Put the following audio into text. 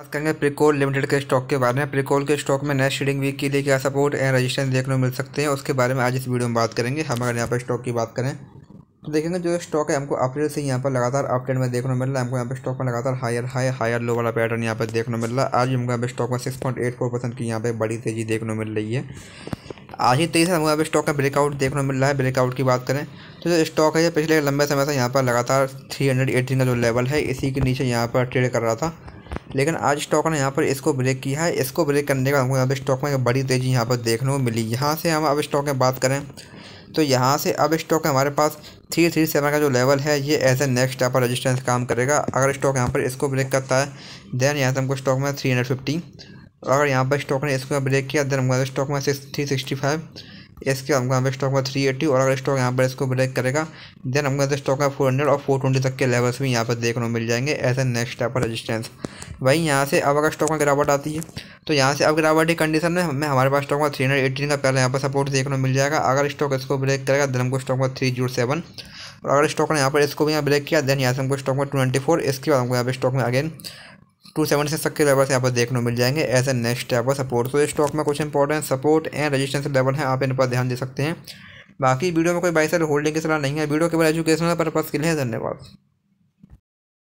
बात करेंगे प्रिकोल लिमिटेड के स्टॉक के बारे में प्रिकोल के स्टॉक में नेक्स्ट ट्रेडिंग वीक के लिए क्या सपोर्ट एंड रजिस्टेंस देखने को मिल सकते हैं उसके बारे में आज इस वीडियो में बात करेंगे हम अगर यहाँ पर स्टॉक की बात करें तो देखेंगे जो स्टॉक है हमको अप्रैल से यहाँ पर लगातार अपडेट में देखने को मिल रहा है हमको यहाँ पर स्टॉक में लगातार हायर हाई हायर लो वाला पैटर्न यहाँ पर देखने को मिल रहा है आज हमको यहाँ पर स्टॉक में six point eight four percent की यहाँ पर बड़ी तेज़ी देखने को मिल रही है आज ही से हमको यहाँ पर स्टॉक का ब्रेकआउट देखने को मिल रहा है ब्रेकआउट की बात करें तो जो स्टॉक है ये पिछले लंबे समय से यहाँ पर लगातार थ्री हंड्रेड एटीन का जो लेवल है इसी के नीचे यहाँ पर ट्रेड कर रहा था लेकिन आज स्टॉक ने यहाँ पर इसको ब्रेक किया है इसको ब्रेक करने का हमको यहाँ पर स्टॉक में बड़ी तेज़ी यहाँ पर देखने को मिली यहाँ से हम अब स्टॉक में बात करें तो यहाँ से अब स्टॉक हमारे पास थ्री थ्री सेवन का जो लेवल है ये एज ए नेक्स्ट यहाँ पर रजिस्टेंस काम करेगा अगर स्टॉक यहाँ पर इसको ब्रेक करता है देन यहाँ से हमको स्टॉक में थ्री हंड्रेड फिफ्टी अगर यहाँ पर स्टॉक ने इसको ब्रेक किया देन हमको स्टॉक में सिक्स थ्री सिक्सटी फाइव इसके हमको यहाँ पर स्टॉक में थ्री एट्टी और अगर स्टॉक यहाँ पर इसको ब्रेक करेगा देन हमको स्टॉक में फोर हंड्रेड और फोर ट्वेंटी तक के लेवल्स भी यहाँ पर देखने को मिल जाएंगे एज ए नेक्स्ट यहाँ पर रजिस्टेंस भाई यहाँ से अब अगर स्टॉक में गिरावट आती है तो यहाँ से अब गिरावट की कंडीशन में हमें हमारे पास स्टॉक में थ्री हंड्रेड एटीन का पहले यहाँ पर सपोर्ट देखने को मिल जाएगा अगर स्टॉक इसको ब्रेक करेगा दिन हमको स्टॉक में थ्री जीरो सेवन और अगर स्टॉक ने यहाँ पर इसको भी यहाँ ब्रेक किया देन यहाँ से हमको स्टॉक में ट्वेंटी फोर इसके बाद हमको यहाँ पर स्टॉक में अगेन टू सेवन से तक के से यहाँ पर देखने को मिल जाएंगे एज ए नेक्स्ट यहाँ पर सपोर्ट तो स्टॉक में कुछ important support and resistance level है आप इन पर ध्यान दे सकते हैं बाकी वीडियो में कोई बाई होल्डिंग की सलाह नहीं है वीडियो केवल एजुकेशनल पर्पज़ के लिए धन्यवाद